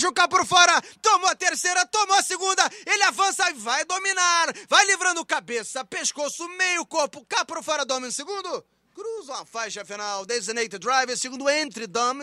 Machucar por fora. Tomou a terceira, tomou a segunda. Ele avança e vai dominar. Vai livrando cabeça, pescoço, meio corpo. Cá por fora, domina o segundo. Cruza a faixa final. Designated drive, segundo entre Dom